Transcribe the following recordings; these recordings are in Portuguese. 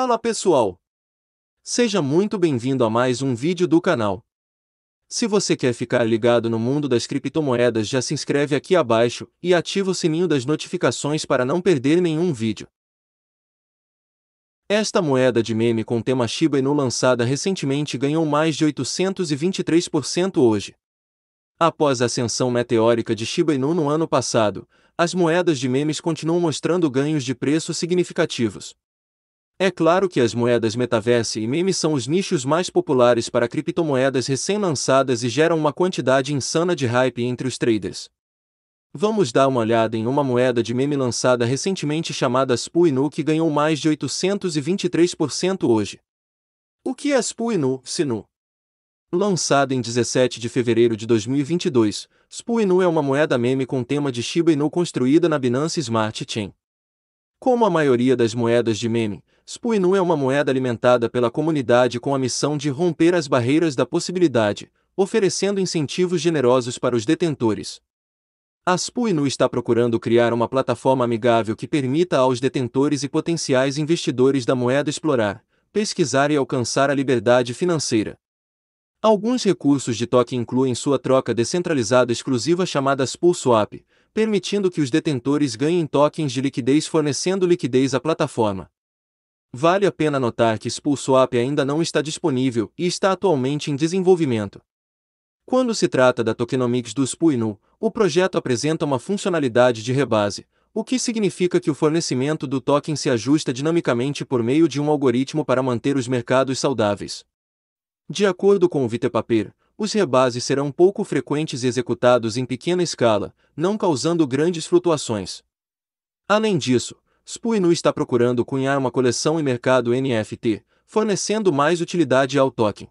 Fala pessoal! Seja muito bem-vindo a mais um vídeo do canal. Se você quer ficar ligado no mundo das criptomoedas já se inscreve aqui abaixo e ativa o sininho das notificações para não perder nenhum vídeo. Esta moeda de meme com tema Shiba Inu lançada recentemente ganhou mais de 823% hoje. Após a ascensão meteórica de Shiba Inu no ano passado, as moedas de memes continuam mostrando ganhos de preço significativos. É claro que as moedas metaverse e meme são os nichos mais populares para criptomoedas recém-lançadas e geram uma quantidade insana de hype entre os traders. Vamos dar uma olhada em uma moeda de meme lançada recentemente chamada Spoo Inu que ganhou mais de 823% hoje. O que é Spoo Inu, Sinu? Lançada em 17 de fevereiro de 2022, Spoo Inu é uma moeda meme com tema de Shiba Inu construída na Binance Smart Chain. Como a maioria das moedas de meme, Spuinu é uma moeda alimentada pela comunidade com a missão de romper as barreiras da possibilidade, oferecendo incentivos generosos para os detentores. A Spuinu está procurando criar uma plataforma amigável que permita aos detentores e potenciais investidores da moeda explorar, pesquisar e alcançar a liberdade financeira. Alguns recursos de toque incluem sua troca descentralizada exclusiva chamada SpulSwap, permitindo que os detentores ganhem tokens de liquidez fornecendo liquidez à plataforma. Vale a pena notar que SpoolSwap ainda não está disponível e está atualmente em desenvolvimento. Quando se trata da tokenomics do Spooinu, o projeto apresenta uma funcionalidade de rebase, o que significa que o fornecimento do token se ajusta dinamicamente por meio de um algoritmo para manter os mercados saudáveis. De acordo com o Vitepaper, os rebases serão pouco frequentes e executados em pequena escala, não causando grandes flutuações. Além disso, Spuinu está procurando cunhar uma coleção e mercado NFT, fornecendo mais utilidade ao token.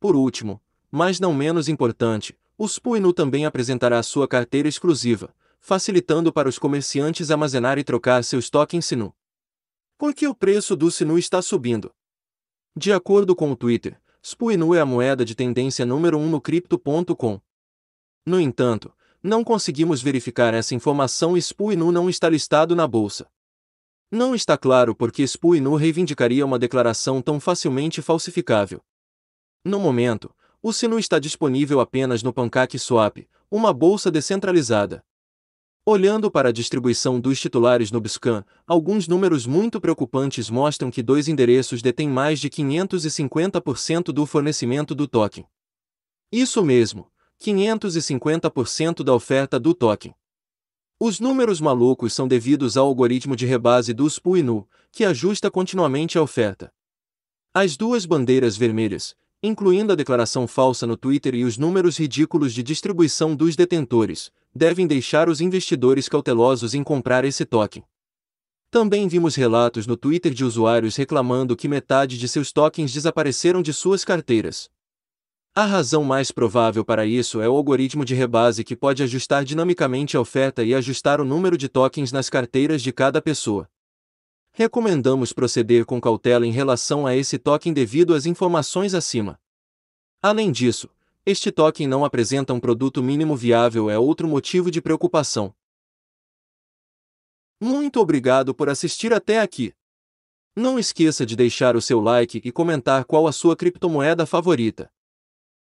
Por último, mas não menos importante, o Spuinu também apresentará sua carteira exclusiva, facilitando para os comerciantes armazenar e trocar seus tokens Sinu. Por que o preço do Sinu está subindo? De acordo com o Twitter, Spuinu é a moeda de tendência número 1 um no Crypto.com. No entanto, não conseguimos verificar essa informação e Spuinu não está listado na bolsa. Não está claro por que Spuinu reivindicaria uma declaração tão facilmente falsificável. No momento, o Sinu está disponível apenas no Swap, uma bolsa descentralizada. Olhando para a distribuição dos titulares no Biscan, alguns números muito preocupantes mostram que dois endereços detêm mais de 550% do fornecimento do token. Isso mesmo, 550% da oferta do token. Os números malucos são devidos ao algoritmo de rebase do PUINU, que ajusta continuamente a oferta. As duas bandeiras vermelhas, incluindo a declaração falsa no Twitter e os números ridículos de distribuição dos detentores, devem deixar os investidores cautelosos em comprar esse token. Também vimos relatos no Twitter de usuários reclamando que metade de seus tokens desapareceram de suas carteiras. A razão mais provável para isso é o algoritmo de rebase que pode ajustar dinamicamente a oferta e ajustar o número de tokens nas carteiras de cada pessoa. Recomendamos proceder com cautela em relação a esse token devido às informações acima. Além disso, este token não apresenta um produto mínimo viável é outro motivo de preocupação. Muito obrigado por assistir até aqui. Não esqueça de deixar o seu like e comentar qual a sua criptomoeda favorita.